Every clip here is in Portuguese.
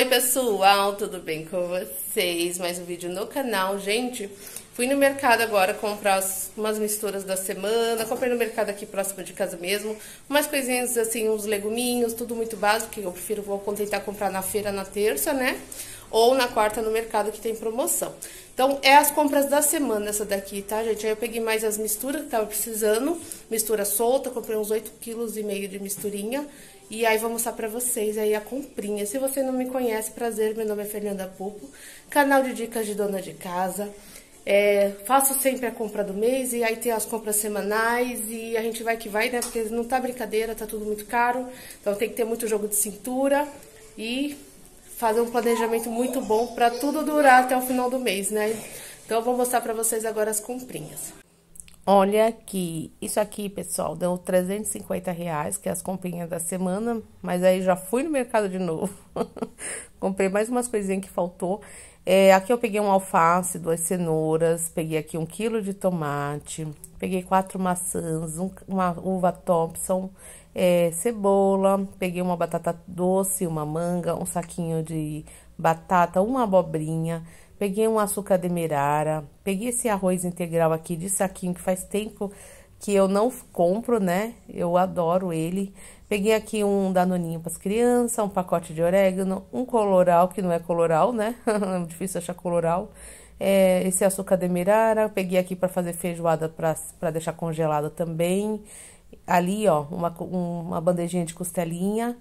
Oi pessoal, tudo bem com vocês? Mais um vídeo no canal, gente. Fui no mercado agora comprar umas misturas da semana, comprei no mercado aqui próximo de casa mesmo, umas coisinhas assim, uns leguminhos, tudo muito básico, que eu prefiro, vou tentar comprar na feira na terça, né? Ou na quarta no mercado que tem promoção. Então, é as compras da semana essa daqui, tá, gente? Aí eu peguei mais as misturas que tava precisando, mistura solta, comprei uns 8,5 kg de misturinha. E aí vou mostrar pra vocês aí a comprinha. Se você não me conhece, prazer, meu nome é Fernanda Pupo, canal de dicas de dona de casa. É, faço sempre a compra do mês e aí tem as compras semanais e a gente vai que vai, né? Porque não tá brincadeira, tá tudo muito caro. Então tem que ter muito jogo de cintura e fazer um planejamento muito bom para tudo durar até o final do mês, né? Então eu vou mostrar para vocês agora as comprinhas. Olha que isso aqui, pessoal, deu 350 reais, que é as comprinhas da semana, mas aí já fui no mercado de novo. Comprei mais umas coisinhas que faltou. É, aqui eu peguei um alface, duas cenouras, peguei aqui um quilo de tomate, peguei quatro maçãs, um, uma uva Thompson, é, cebola, peguei uma batata doce, uma manga, um saquinho de batata, uma abobrinha, Peguei um açúcar demerara, peguei esse arroz integral aqui de saquinho que faz tempo que eu não compro, né? Eu adoro ele. Peguei aqui um danoninho para as crianças, um pacote de orégano, um coloral, que não é coloral, né? é difícil achar coloral. É, esse açúcar demerara, peguei aqui para fazer feijoada para deixar congelada também. Ali, ó, uma, uma bandejinha de costelinha.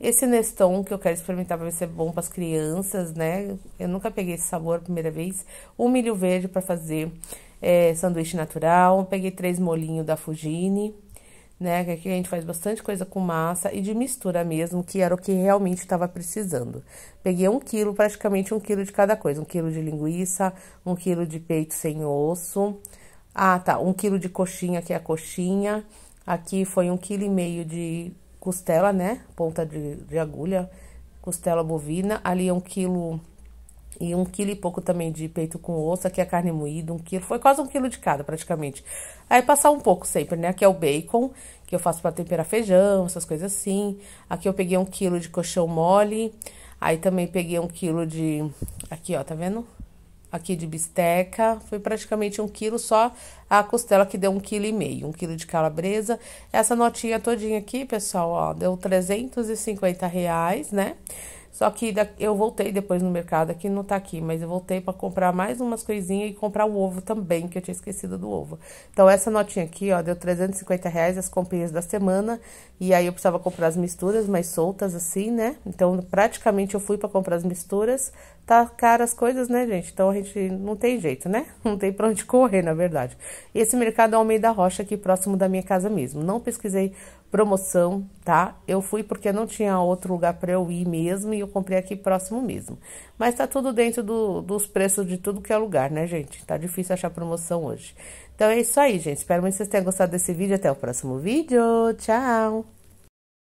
Esse Neston que eu quero experimentar vai ser é bom para as crianças, né? Eu nunca peguei esse sabor a primeira vez. O milho verde para fazer é, sanduíche natural. Peguei três molinhos da fujini né? Que aqui a gente faz bastante coisa com massa e de mistura mesmo, que era o que realmente estava precisando. Peguei um quilo, praticamente um quilo de cada coisa. Um quilo de linguiça, um quilo de peito sem osso. Ah, tá. Um quilo de coxinha, que é a coxinha. Aqui foi um quilo e meio de costela, né? Ponta de, de agulha, costela bovina. Ali é um quilo e um quilo e pouco também de peito com osso, aqui a é carne moída, um quilo, foi quase um quilo de cada praticamente. Aí passar um pouco sempre, né? Aqui é o bacon, que eu faço para temperar feijão, essas coisas assim. Aqui eu peguei um quilo de colchão mole, aí também peguei um quilo de, aqui ó, tá vendo? aqui de bisteca, foi praticamente um quilo só a costela que deu um quilo e meio, um quilo de calabresa. Essa notinha todinha aqui, pessoal, ó, deu 350 reais, né? Só que eu voltei depois no mercado, aqui não tá aqui, mas eu voltei para comprar mais umas coisinhas e comprar o ovo também, que eu tinha esquecido do ovo. Então, essa notinha aqui, ó, deu 350 reais as comprinhas da semana, e aí eu precisava comprar as misturas mais soltas, assim, né? Então, praticamente eu fui para comprar as misturas, tá cara as coisas, né, gente? Então, a gente não tem jeito, né? Não tem pra onde correr, na verdade. E esse mercado é o meio da rocha, aqui próximo da minha casa mesmo. Não pesquisei promoção, tá? Eu fui porque não tinha outro lugar para eu ir mesmo e eu comprei aqui próximo mesmo. Mas tá tudo dentro do, dos preços de tudo que é lugar, né, gente? Tá difícil achar promoção hoje. Então é isso aí, gente. Espero muito que vocês tenham gostado desse vídeo. Até o próximo vídeo. Tchau!